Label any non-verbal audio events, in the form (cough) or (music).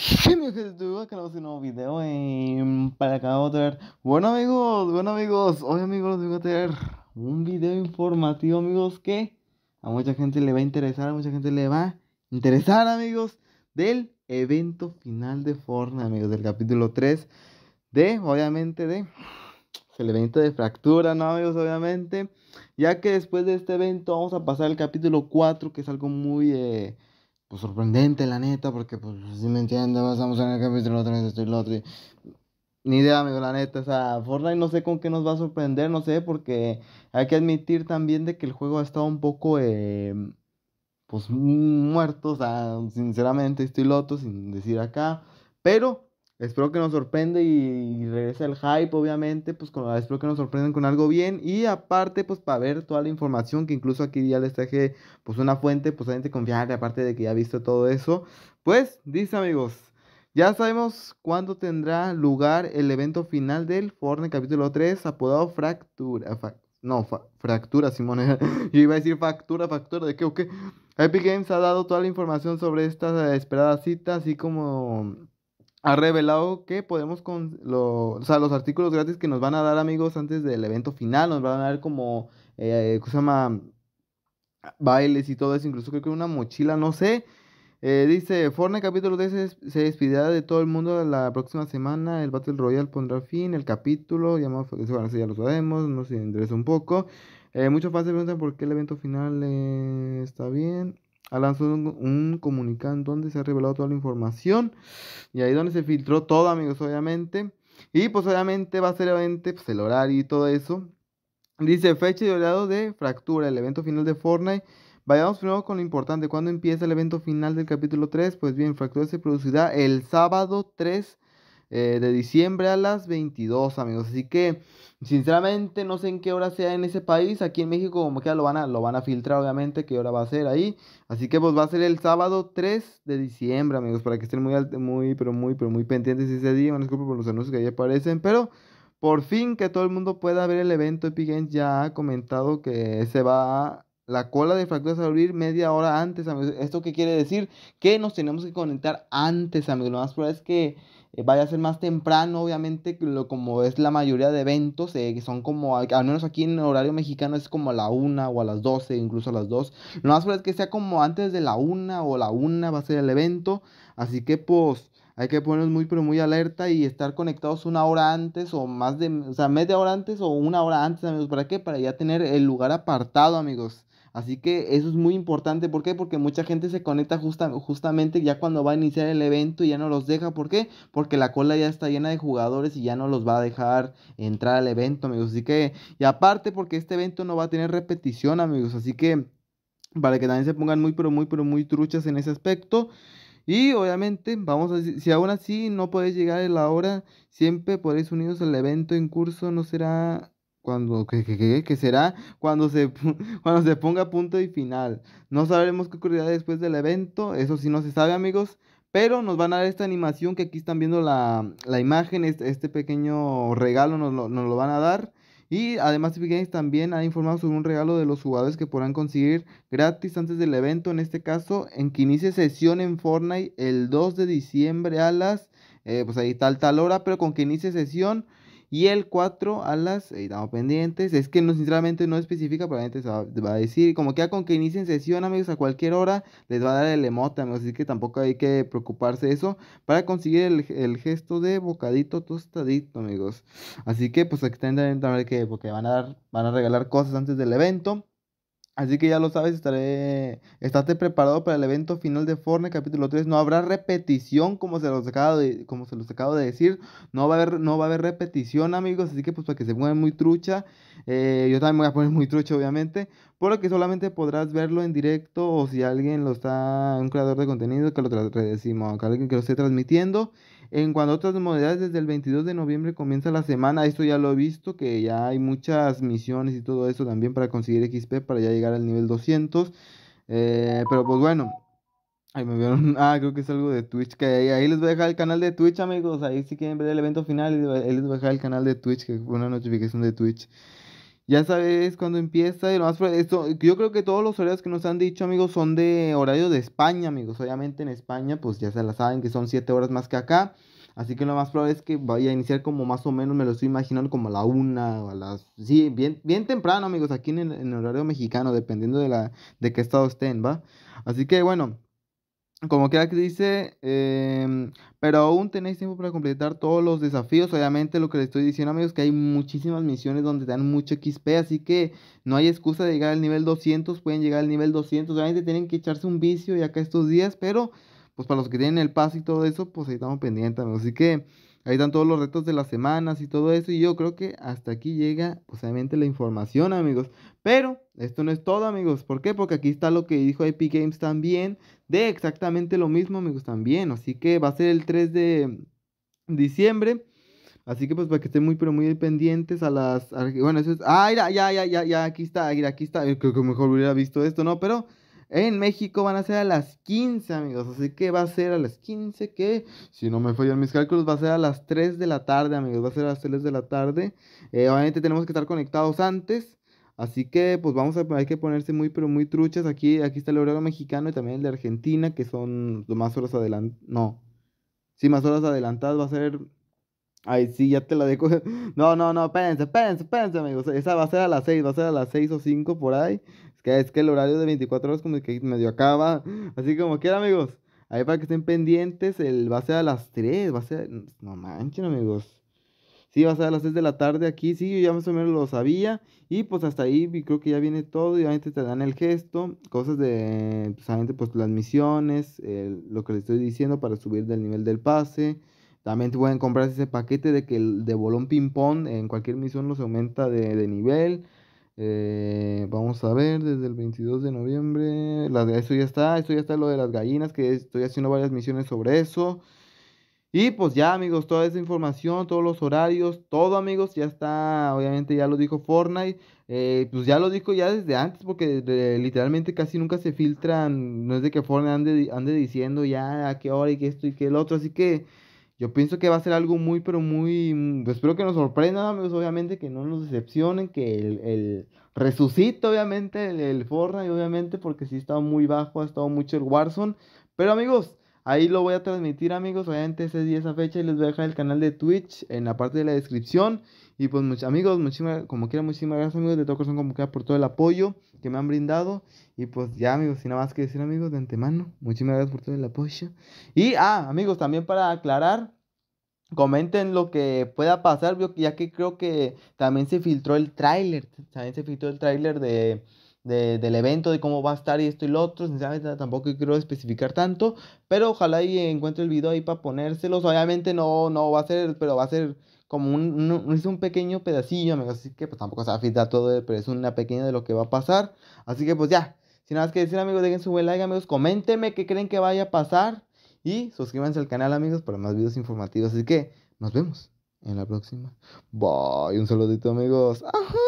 Genios (laughs) que acá un nuevo video em, para acá otra Bueno amigos, bueno amigos, hoy amigos voy a tener un video informativo amigos que a mucha gente le va a interesar, a mucha gente le va a interesar amigos del evento final de Fortnite amigos, del capítulo 3 de, obviamente de, el evento de fractura, ¿no amigos? Obviamente, ya que después de este evento vamos a pasar al capítulo 4 que es algo muy... Eh, pues sorprendente, la neta, porque pues si me entiendes, estamos en el capítulo 3, esto y Ni idea, amigo, la neta, o sea, Fortnite no sé con qué nos va a sorprender, no sé, porque hay que admitir también de que el juego ha estado un poco, em, pues, muerto, o sea, sinceramente, estoy loto, sin decir acá, pero Espero que nos sorprenda y regrese el hype, obviamente, pues con, espero que nos sorprendan con algo bien. Y aparte, pues para ver toda la información, que incluso aquí ya les traje pues una fuente, pues gente confiable, aparte de que ya ha visto todo eso. Pues, dice amigos, ya sabemos cuándo tendrá lugar el evento final del Fortnite capítulo 3, apodado Fractura. no, Fractura, Simone. (laughs) Yo iba a decir Factura, Factura, ¿de qué o qué? Epic Games ha dado toda la información sobre esta esperada cita, así como ha revelado que podemos con lo, o sea, los artículos gratis que nos van a dar amigos antes del evento final, nos van a dar como, eh, ¿cómo se llama? Bailes y todo eso, incluso creo que una mochila, no sé. Eh, dice, Fortnite capítulo 10 se despidirá de todo el mundo la próxima semana, el Battle Royale pondrá fin, el capítulo, ya, lo sabemos, nos interesa un poco. Eh, muchos fans preguntan por qué el evento final está bien ha lanzado un, comunicante comunicado donde se ha revelado toda la información y ahí donde se filtró todo, amigos, obviamente. Y pues obviamente va a ser obviamente pues, el horario y todo eso. Dice fecha y horario de fractura, el evento final de Fortnite. Vayamos primero con lo importante, ¿cuándo empieza el evento final del capítulo 3? Pues bien, Fractura se producirá el sábado 3 eh, de diciembre a las 22, amigos. Así que, sinceramente, no sé en qué hora sea en ese país. Aquí en México, como que lo van a, lo van a filtrar, obviamente, qué hora va a ser ahí. Así que, pues, va a ser el sábado 3 de diciembre, amigos, para que estén muy, muy, pero muy, pero muy pendientes ese día. Bueno, disculpen por los anuncios que ahí aparecen, pero... Por fin que todo el mundo pueda ver el evento, Epic Games ya ha comentado que se va la cola de fracturas a abrir media hora antes, amigos. ¿Esto qué quiere decir? Que nos tenemos que conectar antes, amigos. Lo más probable es que eh, vaya a ser más temprano, obviamente, lo, como es la mayoría de eventos, eh, que son como, al menos aquí en el horario mexicano es como a la una o a las 12, incluso a las 2. Lo más probable es que sea como antes de la una o la una va a ser el evento, así que pues hay que ponernos muy pero muy alerta y estar conectados una hora antes o más de, o sea, media hora antes o una hora antes, amigos, ¿para qué? Para ya tener el lugar apartado, amigos. Así que eso es muy importante. ¿Por qué? Porque mucha gente se conecta justamente ya cuando va a iniciar el evento y ya no los deja. ¿Por qué? Porque la cola ya está llena de jugadores y ya no los va a dejar entrar al evento, amigos. Así que, y aparte porque este evento no va a tener repetición, amigos. Así que, para que también se pongan muy, pero muy, pero muy truchas en ese aspecto. Y obviamente, vamos a si aún así no podéis llegar a la hora, siempre podéis uniros al evento en curso, no será cuando que, que, será cuando se (laughs) cuando se ponga punto y final. No sabremos qué ocurrirá después del evento, eso sí no se sabe, amigos, pero nos van a dar esta animación que aquí están viendo la, imagen, este, pequeño regalo nos lo, van a dar. Y además si también Han informado sobre un regalo de los jugadores que podrán conseguir gratis antes del evento, en este caso en que inicie sesión en Fortnite el 2 de diciembre a las, eh, pues ahí tal tal hora, pero con que inicie sesión y el 4 alas, las, estamos eh, pendientes, es que no, sinceramente no especifica, probablemente se va, a decir, como queda ah, con que inicien sesión, amigos, a cualquier hora les va a dar el emote, amigos, así que tampoco hay que preocuparse de eso para conseguir el, gesto de bocadito tostadito, amigos. Así que pues aquí también que porque van a dar, van a regalar cosas antes del evento. Así que ya lo sabes, estaré, estate preparado para el evento final de Fortnite capítulo 3. No habrá repetición, como se los acabo de, como se los acabo de decir. No va, a haber, no va a haber repetición, amigos. Así que pues para que se pongan muy trucha. Eh, yo también voy a poner muy trucha, obviamente por lo que solamente podrás verlo en directo o si alguien lo está, un creador de contenido que lo decimos, alguien que lo esté transmitiendo. En cuanto a otras modalidades, desde el 22 de noviembre comienza la semana, esto ya lo he visto, que ya hay muchas misiones y todo eso también para conseguir XP, para ya llegar al nivel 200. Eh, pero pues bueno, Ahí me vieron. (laughs) Ah, creo que es algo de Twitch. Que ahí, les voy a dejar el canal de Twitch, amigos. Ahí si quieren ver el evento final, ahí les voy a dejar el canal de Twitch, que fue una notificación de Twitch. Ya sabes cuándo empieza y lo más yo creo que todos los horarios que nos han dicho, amigos, son de horario de España, amigos. Obviamente en España, pues ya se la saben que son siete horas más que acá. Así que lo más probable es que vaya a iniciar como más o menos, me lo estoy imaginando como a la una o a las... Sí, bien, bien temprano, amigos, aquí en el, horario mexicano, dependiendo de, la, de qué estado estén, ¿va? Así que bueno, como que dice, em, pero aún tenéis tiempo para completar todos los desafíos. Obviamente lo que les estoy diciendo amigos que hay muchísimas misiones donde dan mucho XP, así que no hay excusa de llegar al nivel 200, pueden llegar al nivel 200. Obviamente tienen que echarse un vicio ya acá estos días, pero pues para los que tienen el paso y todo eso, pues ahí estamos pendientes, amigos. Así que ahí están todos los retos de las semanas y todo eso. Y yo creo que hasta aquí llega, pues obviamente, la información, amigos. Pero esto no es todo, amigos. ¿Por qué? Porque aquí está lo que dijo Epic Games también, de exactamente lo mismo, amigos, también. Así que va a ser el 3 de diciembre. Así que pues para que estén muy pero muy pendientes a las... bueno, eso es... Ah, ya, ya, ya, ya, ya, aquí está, aquí está. Creo que mejor hubiera visto esto, ¿no? Pero en México van a ser a las 15, amigos. Así que va a ser a las 15, que si no me fallan mis cálculos, va a ser a las 3 de la tarde, amigos. Va a ser a las 3 de la tarde. Eh, obviamente tenemos que estar conectados antes. Así que pues vamos a hay que ponerse muy pero muy truchas. Aquí, aquí está el horario mexicano y también el de Argentina, que son más horas adelantadas. No. Sí, más horas adelantadas va a ser Ay, sí, ya te la dejo. (laughs) No, no, no, espérense, espérense, espérense, amigos. Esa va a ser a las 6, va a ser a las 6 o 5 por ahí. Que es que el horario de 24 horas como que medio acaba. Así como quiera, amigos. Ahí para que estén pendientes, el va a ser a las 3, va No manchen, amigos. Sí, va a ser a las 6 de la tarde aquí, sí, yo ya más o menos lo sabía. Y pues hasta ahí creo que ya viene todo. Y obviamente te dan el gesto, cosas de, pues, obviamente, pues las misiones, lo que les estoy diciendo para subir del nivel del pase. También te pueden comprar ese paquete de que el de bolón ping-pong en cualquier misión los aumenta de, de nivel. Eh, vamos a ver, desde el 22 de noviembre. La, eso ya está, eso ya está lo de las gallinas, que estoy haciendo varias misiones sobre eso. Y pues ya amigos, toda esa información, todos los horarios, todo amigos, ya está, obviamente ya lo dijo Fortnite, eh, pues ya lo dijo ya desde antes porque eh, literalmente casi nunca se filtran, no es de que Fortnite ande, ande diciendo ya a qué hora y que esto y que el otro, así que yo pienso que va a ser algo muy, pero muy... Mm, pues, espero que nos sorprendan, amigos, pues, obviamente, que no nos decepcionen, que el, el resucite, obviamente, el, el Fortnite, obviamente, porque si está muy bajo, ha estado mucho el Warzone. Pero amigos, Ahí lo voy a transmitir amigos, obviamente ese día, esa fecha y les voy a dejar el canal de Twitch en la parte de la descripción. Y pues muchos amigos, muchísimas, como quiera, muchísimas gracias amigos de todo corazón como quiera por todo el apoyo que me han brindado. Y pues ya amigos, sin nada más que decir amigos de antemano, muchísimas gracias por todo el apoyo. Y ah, amigos, también para aclarar, comenten lo que pueda pasar, ya que creo que también se filtró el tráiler, también se filtró el tráiler de del evento, de cómo va a estar y esto y lo otro. Sinceramente tampoco quiero especificar tanto, pero ojalá y encuentre el video ahí para ponérselos. Obviamente no, no va a ser, pero va a ser como un, es un pequeño pedacillo, amigos. Así que pues tampoco se afita todo, eh, pero es una pequeña de lo que va a pasar. Así que pues ya, sin nada más que decir amigos, dejen su buen like amigos, coméntenme qué creen que vaya a pasar y suscríbanse al canal amigos para más videos informativos. Así que nos vemos en la próxima. Bye, un saludito amigos. Ajá.